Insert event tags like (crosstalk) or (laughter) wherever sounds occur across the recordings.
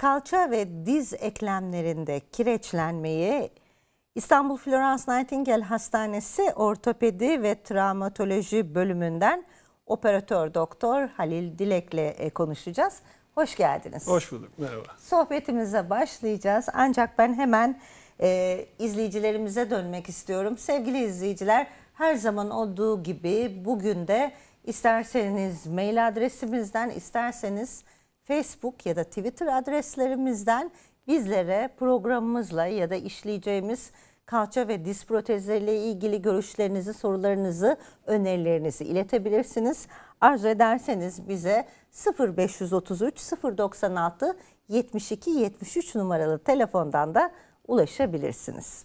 kalça ve diz eklemlerinde kireçlenmeyi İstanbul Florence Nightingale Hastanesi Ortopedi ve Travmatoloji bölümünden operatör doktor Halil Dilek'le e, konuşacağız. Hoş geldiniz. Hoş bulduk. Merhaba. Sohbetimize başlayacağız. Ancak ben hemen e, izleyicilerimize dönmek istiyorum. Sevgili izleyiciler her zaman olduğu gibi bugün de isterseniz mail adresimizden isterseniz Facebook ya da Twitter adreslerimizden bizlere programımızla ya da işleyeceğimiz kalça ve diz protezleriyle ilgili görüşlerinizi, sorularınızı, önerilerinizi iletebilirsiniz. Arzu ederseniz bize 0533 096 72 73 numaralı telefondan da ulaşabilirsiniz.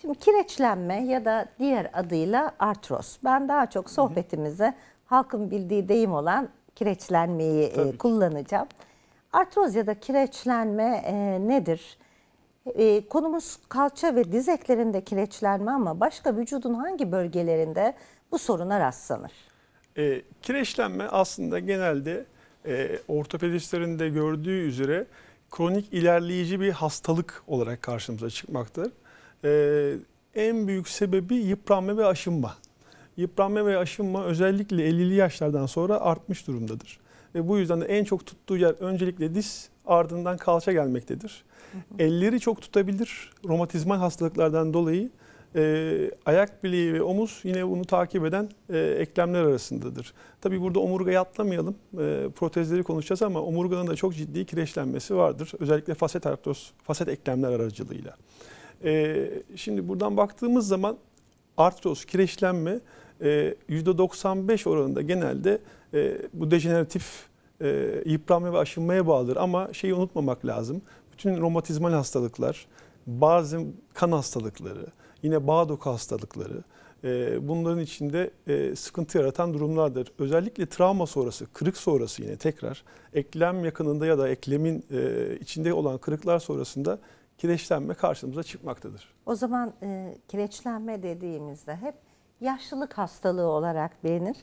Şimdi kireçlenme ya da diğer adıyla artros. Ben daha çok sohbetimize halkın bildiği deyim olan kireçlenmeyi e, Tabii. kullanacağım. Artroz ya da kireçlenme e, nedir? E, konumuz kalça ve diz eklerinde kireçlenme ama başka vücudun hangi bölgelerinde bu soruna rastlanır? E, kireçlenme aslında genelde e, ortopedistlerin de gördüğü üzere kronik ilerleyici bir hastalık olarak karşımıza çıkmaktır. E, en büyük sebebi yıpranma ve aşınma yıpranma ve aşınma özellikle 50'li yaşlardan sonra artmış durumdadır. Ve bu yüzden de en çok tuttuğu yer öncelikle diz ardından kalça gelmektedir. Elleri çok tutabilir romatizmal hastalıklardan dolayı e, ayak bileği ve omuz yine bunu takip eden e, eklemler arasındadır. Tabi burada omurga yatlamayalım, E, protezleri konuşacağız ama omurganın da çok ciddi kireçlenmesi vardır. Özellikle faset artroz, faset eklemler aracılığıyla. E, şimdi buradan baktığımız zaman artroz, kireçlenme %95 ee, oranında genelde e, bu dejeneratif e, yıpranma ve aşınmaya bağlıdır. Ama şeyi unutmamak lazım. Bütün romatizmal hastalıklar, bazı kan hastalıkları, yine bağ doku hastalıkları, e, bunların içinde sıkıntı yaratan durumlardır. Özellikle travma sonrası, kırık sonrası yine tekrar eklem yakınında ya da eklemin içinde olan kırıklar sonrasında kireçlenme karşımıza çıkmaktadır. O zaman e, kireçlenme dediğimizde hep yaşlılık hastalığı olarak bilinir.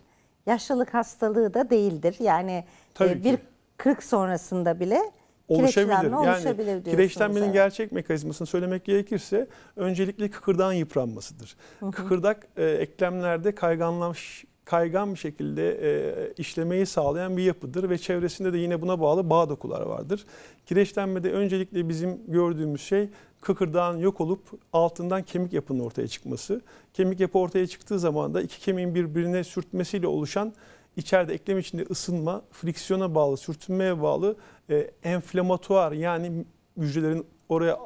Yaşlılık hastalığı da değildir. Yani e, Tabii bir ki. 40 sonrasında bile oluşabilir. oluşabilir yani kireçlenmenin evet. gerçek mekanizmasını söylemek gerekirse öncelikle kıkırdağın yıpranmasıdır. Hı hı. Kıkırdak e, eklemlerde kayganlaş kaygan bir şekilde e, işlemeyi sağlayan bir yapıdır ve çevresinde de yine buna bağlı bağ dokular vardır. Kireçlenmede öncelikle bizim gördüğümüz şey kıkırdağın yok olup altından kemik yapının ortaya çıkması. Kemik yapı ortaya çıktığı zaman da iki kemiğin birbirine sürtmesiyle oluşan içeride eklem içinde ısınma, friksiyona bağlı, sürtünmeye bağlı e, enflamatuar yani hücrelerin oraya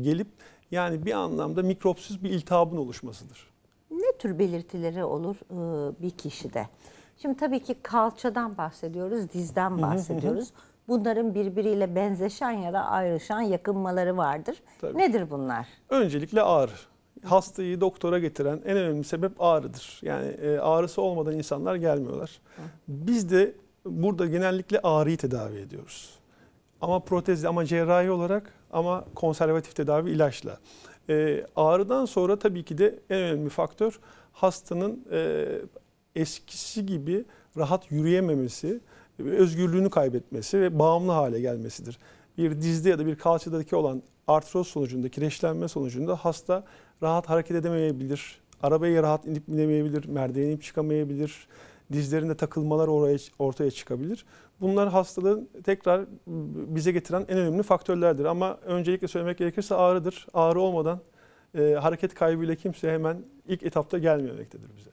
gelip yani bir anlamda mikropsuz bir iltihabın oluşmasıdır. Ne tür belirtileri olur e, bir kişide? Şimdi tabii ki kalçadan bahsediyoruz, dizden bahsediyoruz bunların birbiriyle benzeşen ya da ayrışan yakınmaları vardır. Tabii. Nedir bunlar? Öncelikle ağrı. Hastayı doktora getiren en önemli sebep ağrıdır. Yani e, ağrısı olmadan insanlar gelmiyorlar. Biz de burada genellikle ağrıyı tedavi ediyoruz. Ama protezle ama cerrahi olarak ama konservatif tedavi ilaçla. E, ağrıdan sonra tabii ki de en önemli faktör hastanın e, eskisi gibi rahat yürüyememesi, özgürlüğünü kaybetmesi ve bağımlı hale gelmesidir. Bir dizde ya da bir kalçadaki olan artroz sonucunda, kireçlenme sonucunda hasta rahat hareket edemeyebilir. Arabaya rahat inip binemeyebilir, merdiveni inip çıkamayabilir. Dizlerinde takılmalar oraya, ortaya çıkabilir. Bunlar hastalığın tekrar bize getiren en önemli faktörlerdir. Ama öncelikle söylemek gerekirse ağrıdır. Ağrı olmadan e, hareket kaybıyla kimse hemen ilk etapta gelmemektedir bize.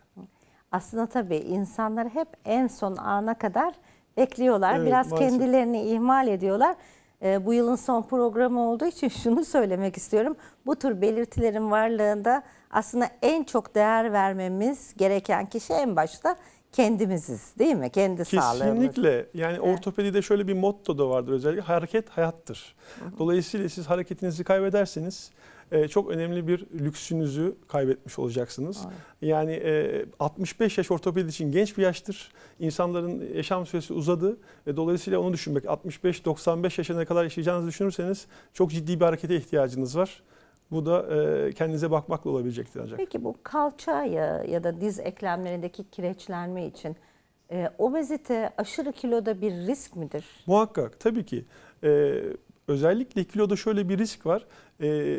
Aslında tabii insanlar hep en son ana kadar ekliyorlar. Evet, Biraz maalesef. kendilerini ihmal ediyorlar. E, bu yılın son programı olduğu için (laughs) şunu söylemek istiyorum. Bu tür belirtilerin varlığında aslında en çok değer vermemiz gereken kişi en başta kendimiziz değil mi? Kendi Kesinlikle. sağlığımız. Kesinlikle. Yani evet. ortopedide şöyle bir motto da vardır özellikle hareket hayattır. Dolayısıyla siz hareketinizi kaybederseniz e, çok önemli bir lüksünüzü kaybetmiş olacaksınız. Aynen. Yani 65 e, yaş ortopedi için genç bir yaştır. İnsanların yaşam süresi uzadı ve dolayısıyla onu düşünmek 65-95 yaşına kadar yaşayacağınızı düşünürseniz çok ciddi bir harekete ihtiyacınız var. Bu da e, kendinize bakmakla olabilecektir ancak. Peki bu kalça ya, ya da diz eklemlerindeki kireçlenme için e, obezite aşırı kiloda bir risk midir? Muhakkak tabii ki. E, özellikle kiloda şöyle bir risk var. E,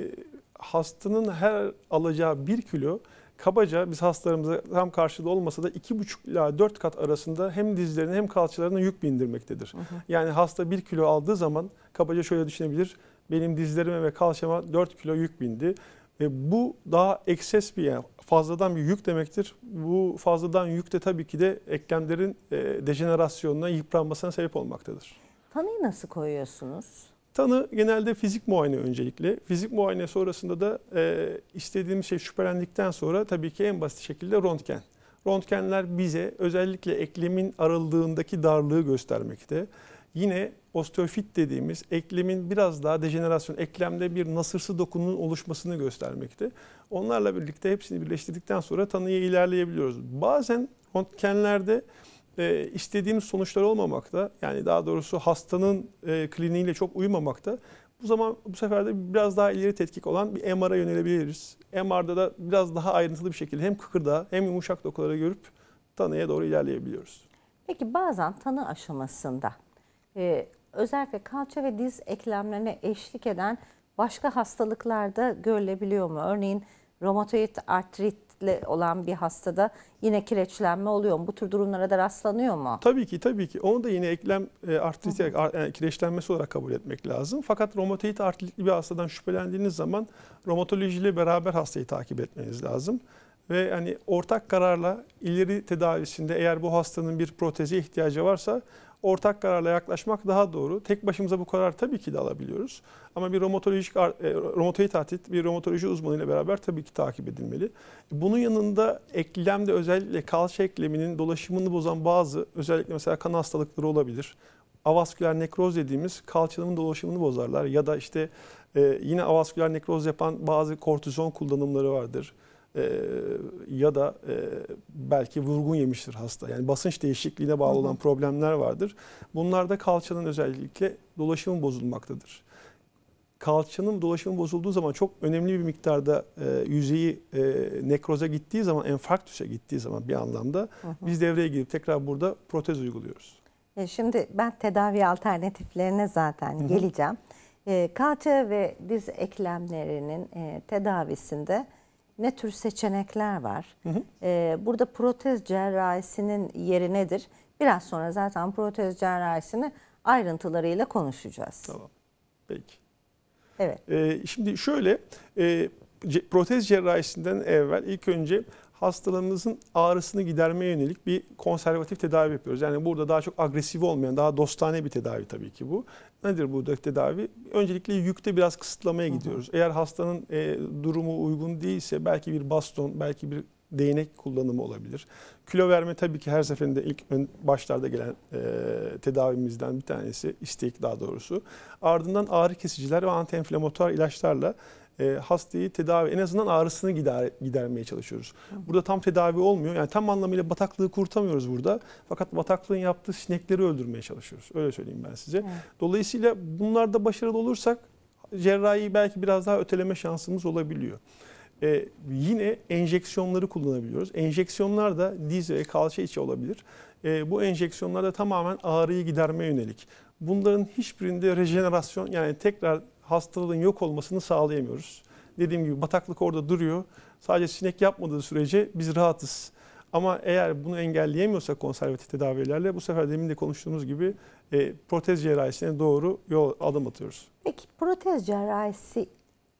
hastanın her alacağı bir kilo kabaca biz hastalarımıza tam karşılığı olmasa da iki buçuk ila dört kat arasında hem dizlerine hem kalçalarına yük bindirmektedir. Hı hı. Yani hasta bir kilo aldığı zaman kabaca şöyle düşünebilir. Benim dizlerime ve kalçama 4 kilo yük bindi. ve bu daha ekses bir yani fazladan bir yük demektir. Bu fazladan yük de tabii ki de eklemlerin e, dejenerasyonuna, yıpranmasına sebep olmaktadır. Tanıyı nasıl koyuyorsunuz? Tanı genelde fizik muayene öncelikli. Fizik muayene sonrasında da e, istediğimiz şey şüphelendikten sonra tabii ki en basit şekilde röntgen. Röntgenler bize özellikle eklemin aralığındaki darlığı göstermekte. Yine osteofit dediğimiz eklemin biraz daha dejenerasyon, eklemde bir nasırsı dokunun oluşmasını göstermekte. Onlarla birlikte hepsini birleştirdikten sonra tanıya ilerleyebiliyoruz. Bazen röntgenlerde e, istediğimiz sonuçlar olmamakta yani daha doğrusu hastanın e, kliniğiyle çok uymamakta. bu zaman bu sefer de biraz daha ileri tetkik olan bir MR'a yönelebiliriz. MR'da da biraz daha ayrıntılı bir şekilde hem kıkırda hem yumuşak dokuları görüp tanıya doğru ilerleyebiliyoruz. Peki bazen tanı aşamasında e, özellikle kalça ve diz eklemlerine eşlik eden başka hastalıklarda görülebiliyor mu? Örneğin romatoid artrit kireçli olan bir hastada yine kireçlenme oluyor mu? Bu tür durumlara da rastlanıyor mu? Tabii ki tabii ki. Onu da yine eklem e, artriti yani e, kireçlenmesi olarak kabul etmek lazım. Fakat romatoid artritli bir hastadan şüphelendiğiniz zaman romatolojiyle beraber hastayı takip etmeniz lazım ve hani ortak kararla ileri tedavisinde eğer bu hastanın bir proteze ihtiyacı varsa ortak kararla yaklaşmak daha doğru. Tek başımıza bu karar tabii ki de alabiliyoruz. Ama bir romatolojik e, romatoid artrit bir romatoloji uzmanıyla beraber tabii ki takip edilmeli. Bunun yanında eklemde özellikle kalça ekleminin dolaşımını bozan bazı özellikle mesela kan hastalıkları olabilir. Avasküler nekroz dediğimiz kalçanın dolaşımını bozarlar ya da işte e, yine avasküler nekroz yapan bazı kortizon kullanımları vardır ee, ya da e, belki vurgun yemiştir hasta. Yani basınç değişikliğine bağlı olan problemler vardır. Bunlarda kalçanın özellikle dolaşımı bozulmaktadır. Kalçanın dolaşımı bozulduğu zaman çok önemli bir miktarda e, yüzeyi e, nekroza gittiği zaman, enfarktüse gittiği zaman bir anlamda biz devreye girip tekrar burada protez uyguluyoruz. E, şimdi ben tedavi alternatiflerine zaten geleceğim. E, kalça ve diz eklemlerinin tedavisinde ne tür seçenekler var? Hı hı. Ee, burada protez cerrahisinin yeri nedir? Biraz sonra zaten protez cerrahisini ayrıntılarıyla konuşacağız. Tamam. Peki. Evet. Ee, şimdi şöyle e, protez cerrahisinden evvel ilk önce hastalarımızın ağrısını gidermeye yönelik bir konservatif tedavi yapıyoruz. Yani burada daha çok agresif olmayan, daha dostane bir tedavi tabii ki bu. Nedir buradaki tedavi? Öncelikle yükte biraz kısıtlamaya gidiyoruz. Eğer hastanın e, durumu uygun değilse belki bir baston, belki bir değnek kullanımı olabilir. Kilo verme tabii ki her seferinde ilk başlarda gelen e, tedavimizden bir tanesi, istek daha doğrusu. Ardından ağrı kesiciler ve antiinflamatuar ilaçlarla e, hastayı tedavi en azından ağrısını gider, gidermeye çalışıyoruz. Burada tam tedavi olmuyor. Yani tam anlamıyla bataklığı kurtamıyoruz burada. Fakat bataklığın yaptığı sinekleri öldürmeye çalışıyoruz. Öyle söyleyeyim ben size. Evet. Dolayısıyla bunlarda başarılı olursak cerrahi belki biraz daha öteleme şansımız olabiliyor. Ee, yine enjeksiyonları kullanabiliyoruz. Enjeksiyonlar da diz ve kalça içi olabilir. Ee, bu enjeksiyonlar da tamamen ağrıyı giderme yönelik. Bunların hiçbirinde rejenerasyon yani tekrar hastalığın yok olmasını sağlayamıyoruz. Dediğim gibi bataklık orada duruyor. Sadece sinek yapmadığı sürece biz rahatız. Ama eğer bunu engelleyemiyorsak konservatif tedavilerle bu sefer demin de konuştuğumuz gibi e, protez cerrahisine doğru yol adım atıyoruz. Peki protez cerrahisi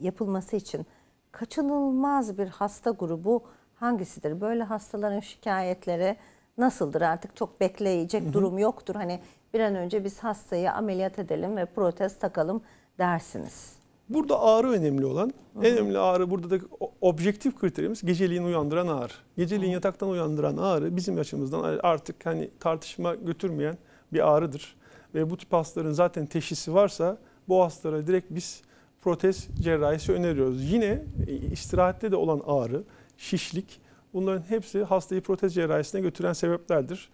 yapılması için kaçınılmaz bir hasta grubu hangisidir? Böyle hastaların şikayetleri nasıldır? Artık çok bekleyecek Hı-hı. durum yoktur. Hani bir an önce biz hastayı ameliyat edelim ve protez takalım dersiniz. Burada ağrı önemli olan. Hı -hı. En önemli ağrı burada da objektif kriterimiz geceliğin uyandıran ağrı. Geceliğin Hı -hı. yataktan uyandıran ağrı bizim açımızdan artık hani tartışma götürmeyen bir ağrıdır. Ve bu tip hastaların zaten teşhisi varsa bu hastalara direkt biz protez cerrahisi öneriyoruz. Yine e, istirahatte de olan ağrı, şişlik bunların hepsi hastayı protez cerrahisine götüren sebeplerdir.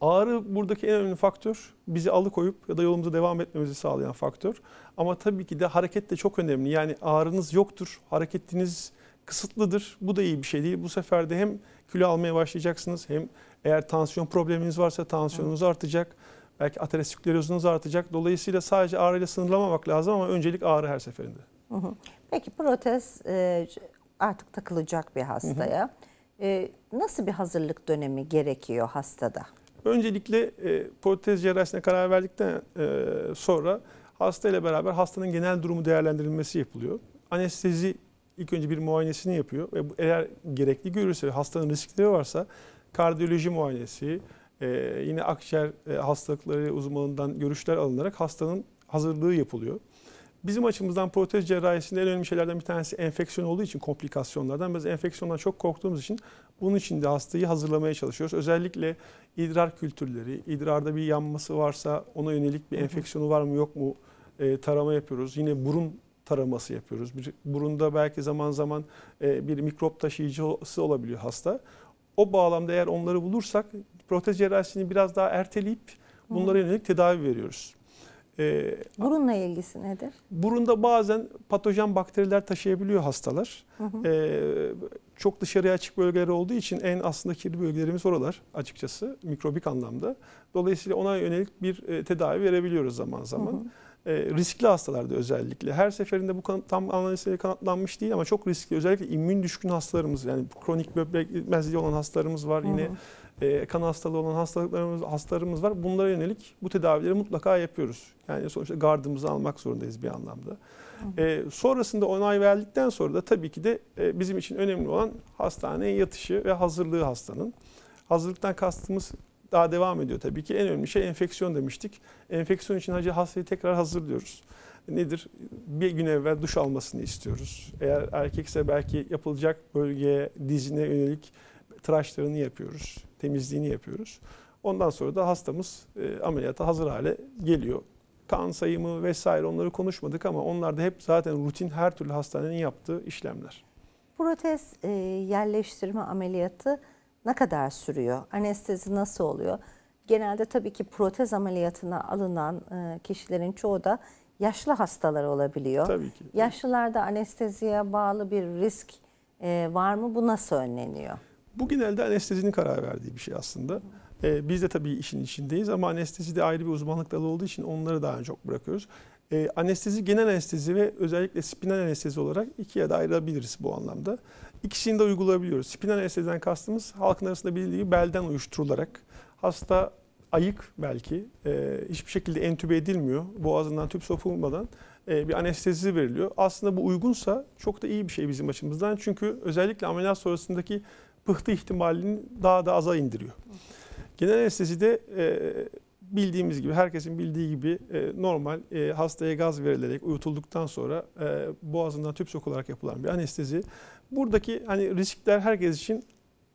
Ağrı buradaki en önemli faktör. Bizi alıkoyup ya da yolumuza devam etmemizi sağlayan faktör. Ama tabii ki de hareket de çok önemli. Yani ağrınız yoktur, hareketiniz kısıtlıdır. Bu da iyi bir şey değil. Bu sefer de hem kilo almaya başlayacaksınız hem eğer tansiyon probleminiz varsa tansiyonunuz evet. artacak. Belki aterosklerozunuz artacak. Dolayısıyla sadece ağrıyla sınırlamamak lazım ama öncelik ağrı her seferinde. Peki protez e, artık takılacak bir hastaya. Hı hı. E, nasıl bir hazırlık dönemi gerekiyor hastada? Öncelikle e, protez cerrahisine karar verdikten e, sonra hasta ile beraber hastanın genel durumu değerlendirilmesi yapılıyor. Anestezi ilk önce bir muayenesini yapıyor ve eğer gerekli görürse hastanın riskleri varsa kardiyoloji muayenesi, e, yine akciğer e, hastalıkları uzmanından görüşler alınarak hastanın hazırlığı yapılıyor. Bizim açımızdan protez cerrahisinde en önemli şeylerden bir tanesi enfeksiyon olduğu için komplikasyonlardan. Biz enfeksiyondan çok korktuğumuz için bunun için de hastayı hazırlamaya çalışıyoruz. Özellikle idrar kültürleri, idrarda bir yanması varsa ona yönelik bir enfeksiyonu var mı yok mu e, tarama yapıyoruz. Yine burun taraması yapıyoruz. Bir, burunda belki zaman zaman e, bir mikrop taşıyıcısı olabiliyor hasta. O bağlamda eğer onları bulursak protez cerrahisini biraz daha erteleyip bunlara yönelik tedavi veriyoruz. E, Burunla ilgisi nedir? Burunda bazen patojen bakteriler taşıyabiliyor hastalar. Hı hı. E, çok dışarıya açık bölgeler olduğu için en aslında kirli bölgelerimiz oralar açıkçası mikrobik anlamda. Dolayısıyla ona yönelik bir e, tedavi verebiliyoruz zaman zaman. Hı hı. Ee, riskli hastalarda özellikle her seferinde bu tam analizleri kanıtlanmış değil ama çok riskli özellikle immün düşkün hastalarımız yani kronik böbrek yetmezliği olan hastalarımız var yine e, kan hastalığı olan hastalıklarımız hastalarımız var. Bunlara yönelik bu tedavileri mutlaka yapıyoruz. Yani sonuçta gardımızı almak zorundayız bir anlamda. E, sonrasında onay verdikten sonra da tabii ki de e, bizim için önemli olan hastaneye yatışı ve hazırlığı hastanın. Hazırlıktan kastımız daha devam ediyor tabii ki. En önemli şey enfeksiyon demiştik. Enfeksiyon için hacı hastayı tekrar hazırlıyoruz. Nedir? Bir gün evvel duş almasını istiyoruz. Eğer erkekse belki yapılacak bölgeye, dizine yönelik tıraşlarını yapıyoruz. Temizliğini yapıyoruz. Ondan sonra da hastamız e, ameliyata hazır hale geliyor. Kan sayımı vesaire onları konuşmadık ama onlar da hep zaten rutin her türlü hastanenin yaptığı işlemler. Protez e, yerleştirme ameliyatı ne kadar sürüyor? Anestezi nasıl oluyor? Genelde tabii ki protez ameliyatına alınan e, kişilerin çoğu da yaşlı hastalar olabiliyor. Tabii ki. Yaşlılarda anesteziye bağlı bir risk e, var mı? Bu nasıl önleniyor? Bu genelde anestezinin karar verdiği bir şey aslında. E, biz de tabii işin içindeyiz ama anestezi de ayrı bir uzmanlık dalı olduğu için onları daha çok bırakıyoruz. E, anestezi genel anestezi ve özellikle spinal anestezi olarak ikiye de ayırabiliriz bu anlamda. İkisini de uygulayabiliyoruz. Spinal anesteziden kastımız halkın arasında bildiği belden uyuşturularak hasta ayık belki e, hiçbir şekilde entübe edilmiyor. Boğazından tüp sokulmadan e, bir anestezi veriliyor. Aslında bu uygunsa çok da iyi bir şey bizim açımızdan. Çünkü özellikle ameliyat sonrasındaki pıhtı ihtimalini daha da aza indiriyor. Genel anestezide e, bildiğimiz gibi, herkesin bildiği gibi e, normal e, hastaya gaz verilerek uyutulduktan sonra e, boğazından tüp sokularak yapılan bir anestezi. Buradaki hani riskler herkes için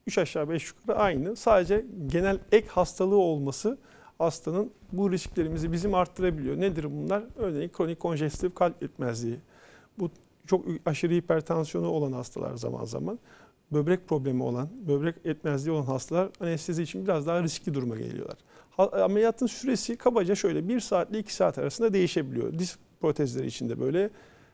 3 aşağı 5 yukarı aynı. Sadece genel ek hastalığı olması hastanın bu risklerimizi bizim arttırabiliyor. Nedir bunlar? Örneğin kronik konjestif kalp yetmezliği. Bu çok aşırı hipertansiyonu olan hastalar zaman zaman. Böbrek problemi olan, böbrek yetmezliği olan hastalar anestezi için biraz daha riskli duruma geliyorlar ameliyatın süresi kabaca şöyle 1 saatle 2 saat arasında değişebiliyor. Diz protezleri içinde böyle,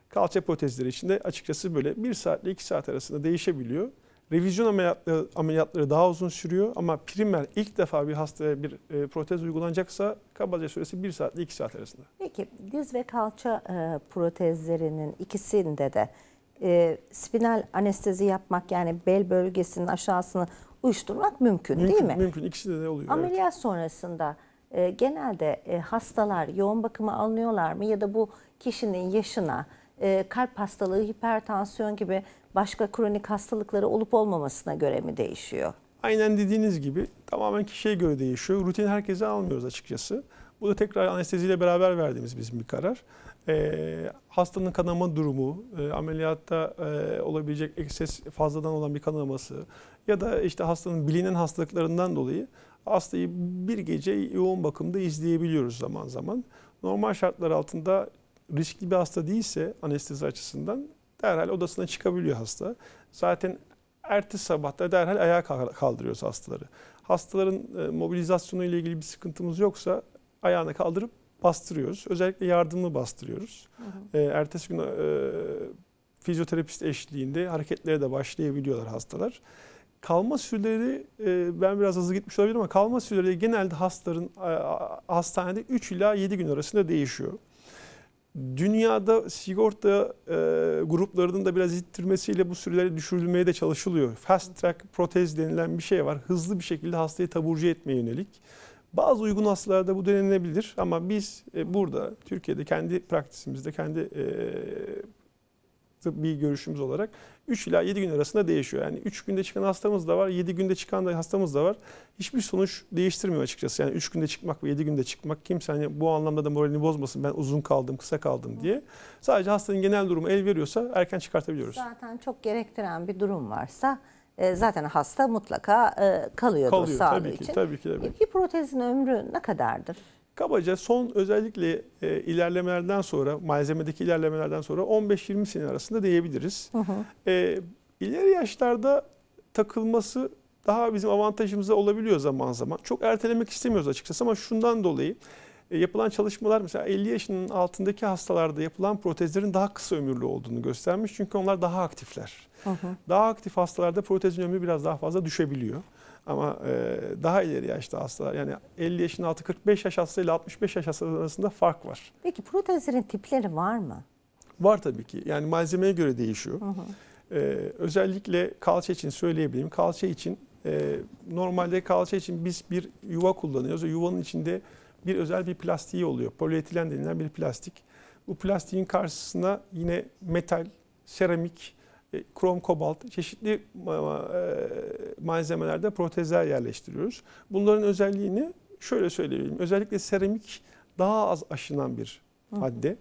kalça protezleri içinde açıkçası böyle 1 saatle 2 saat arasında değişebiliyor. Revizyon ameliyatları, ameliyatları daha uzun sürüyor ama primer ilk defa bir hastaya bir e, protez uygulanacaksa kabaca süresi 1 saatle 2 saat arasında. Peki diz ve kalça e, protezlerinin ikisinde de e, spinal anestezi yapmak yani bel bölgesinin aşağısını uyuşturmak mümkün, mümkün değil mi? Mümkün. İkisi de oluyor. Ameliyat evet. sonrasında e, genelde e, hastalar yoğun bakıma alınıyorlar mı ya da bu kişinin yaşına, e, kalp hastalığı, hipertansiyon gibi başka kronik hastalıkları olup olmamasına göre mi değişiyor? Aynen dediğiniz gibi tamamen kişiye göre değişiyor. Rutin herkese almıyoruz açıkçası. Bu da tekrar anesteziyle beraber verdiğimiz bizim bir karar. E, hastanın kanama durumu, e, ameliyatta e, olabilecek ekses fazladan olan bir kanaması ya da işte hastanın bilinen hastalıklarından dolayı hastayı bir gece yoğun bakımda izleyebiliyoruz zaman zaman. Normal şartlar altında riskli bir hasta değilse anestezi açısından derhal odasına çıkabiliyor hasta. Zaten Ertesi sabahta derhal ayağa kaldırıyoruz hastaları. Hastaların e, mobilizasyonu ile ilgili bir sıkıntımız yoksa ayağına kaldırıp bastırıyoruz. Özellikle yardımlı bastırıyoruz. Hı hı. E, ertesi gün e, fizyoterapist eşliğinde hareketlere de başlayabiliyorlar hastalar. Kalma süreleri ben biraz hızlı gitmiş olabilirim ama kalma süreleri genelde hastaların hastanede 3 ila 7 gün arasında değişiyor. Dünyada sigorta e, gruplarının da biraz ittirmesiyle bu süreleri düşürülmeye de çalışılıyor. Fast track protez denilen bir şey var. Hızlı bir şekilde hastayı taburcu etmeye yönelik. Bazı uygun hastalarda bu denenebilir ama biz e, burada Türkiye'de kendi praktisimizde, kendi e, tıbbi görüşümüz olarak 3 ila 7 gün arasında değişiyor. Yani 3 günde çıkan hastamız da var, 7 günde çıkan da hastamız da var. Hiçbir sonuç değiştirmiyor açıkçası. Yani 3 günde çıkmak ve 7 günde çıkmak kimse hani bu anlamda da moralini bozmasın. Ben uzun kaldım, kısa kaldım diye. Sadece hastanın genel durumu el veriyorsa erken çıkartabiliyoruz. Zaten çok gerektiren bir durum varsa e, zaten hasta mutlaka e, kalıyor kalıyor, sağlığı tabii ki, için. Tabii ki, tabii. E, bir protezin ömrü ne kadardır? Kabaca son özellikle e, ilerlemelerden sonra, malzemedeki ilerlemelerden sonra 15-20 sene arasında diyebiliriz. Hı hı. E, ileri yaşlarda takılması daha bizim avantajımıza olabiliyor zaman zaman. Çok ertelemek istemiyoruz açıkçası ama şundan dolayı e, yapılan çalışmalar mesela 50 yaşının altındaki hastalarda yapılan protezlerin daha kısa ömürlü olduğunu göstermiş. Çünkü onlar daha aktifler. Aha. Daha aktif hastalarda protezin ömrü biraz daha fazla düşebiliyor. Ama e, daha ileri yaşta hastalar yani 50 yaşın altı 45 yaş hastası ile 65 yaş hastası arasında fark var. Peki protezlerin tipleri var mı? Var tabii ki. Yani malzemeye göre değişiyor. Ee, özellikle kalça için söyleyebilirim. Kalça için e, normalde kalça için biz bir yuva kullanıyoruz. O yuvanın içinde bir özel bir plastiği oluyor. Polietilen denilen bir plastik. Bu plastiğin karşısına yine metal, seramik, e, krom, kobalt çeşitli e, malzemelerde protezler yerleştiriyoruz. Bunların özelliğini şöyle söyleyebilirim. Özellikle seramik daha az aşınan bir madde.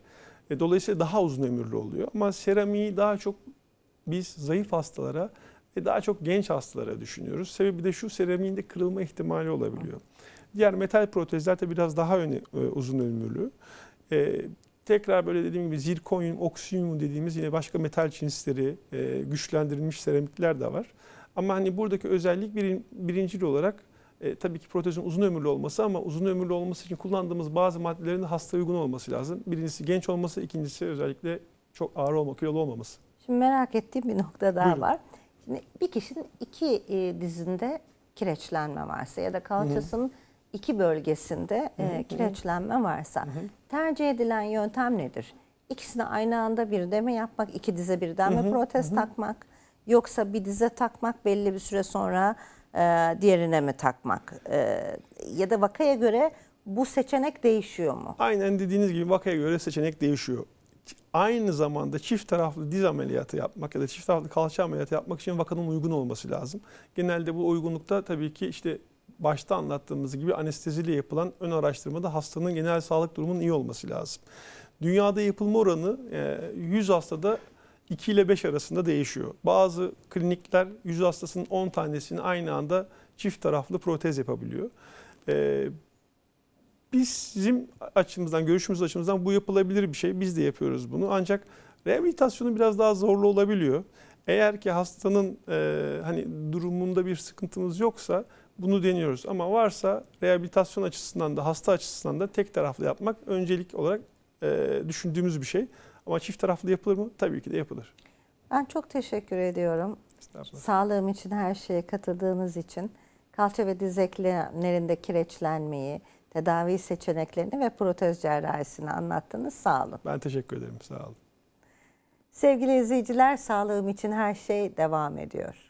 E, dolayısıyla daha uzun ömürlü oluyor. Ama seramiği daha çok biz zayıf hastalara ve daha çok genç hastalara düşünüyoruz. Sebebi de şu seramiğin de kırılma ihtimali olabiliyor. Diğer metal protezler de biraz daha öne, e, uzun ömürlü. E, tekrar böyle dediğim gibi zirkonyum, oksinyum dediğimiz yine başka metal cinsleri, e, güçlendirilmiş seramikler de var. Ama hani buradaki özellik bir, birincil olarak e, tabii ki protezin uzun ömürlü olması ama uzun ömürlü olması için kullandığımız bazı maddelerin de hasta uygun olması lazım. Birincisi genç olması, ikincisi özellikle çok ağır olma, kilolu olmaması. Şimdi merak ettiğim bir nokta daha Buyurun. var. Şimdi bir kişinin iki e, dizinde kireçlenme varsa ya da kalçasının Hı-hı iki bölgesinde hı e, hı. kireçlenme varsa hı hı. tercih edilen yöntem nedir? İkisini aynı anda bir deme yapmak, iki dize birden mi protez hı hı. takmak yoksa bir dize takmak belli bir süre sonra e, diğerine mi takmak? E, ya da vakaya göre bu seçenek değişiyor mu? Aynen dediğiniz gibi vakaya göre seçenek değişiyor. Aynı zamanda çift taraflı diz ameliyatı yapmak ya da çift taraflı kalça ameliyatı yapmak için vakanın uygun olması lazım. Genelde bu uygunlukta tabii ki işte başta anlattığımız gibi anesteziyle yapılan ön araştırmada hastanın genel sağlık durumunun iyi olması lazım. Dünyada yapılma oranı 100 e, hastada 2 ile 5 arasında değişiyor. Bazı klinikler 100 hastasının 10 tanesini aynı anda çift taraflı protez yapabiliyor. E, biz bizim açımızdan, görüşümüz açımızdan bu yapılabilir bir şey. Biz de yapıyoruz bunu. Ancak rehabilitasyonu biraz daha zorlu olabiliyor. Eğer ki hastanın e, hani durumu burada bir sıkıntımız yoksa bunu deniyoruz. Ama varsa rehabilitasyon açısından da hasta açısından da tek taraflı yapmak öncelik olarak e, düşündüğümüz bir şey. Ama çift taraflı yapılır mı? Tabii ki de yapılır. Ben çok teşekkür ediyorum. Sağlığım için her şeye katıldığınız için kalça ve diz eklemlerinde kireçlenmeyi, tedavi seçeneklerini ve protez cerrahisini anlattınız. Sağ olun. Ben teşekkür ederim. Sağ olun. Sevgili izleyiciler, sağlığım için her şey devam ediyor.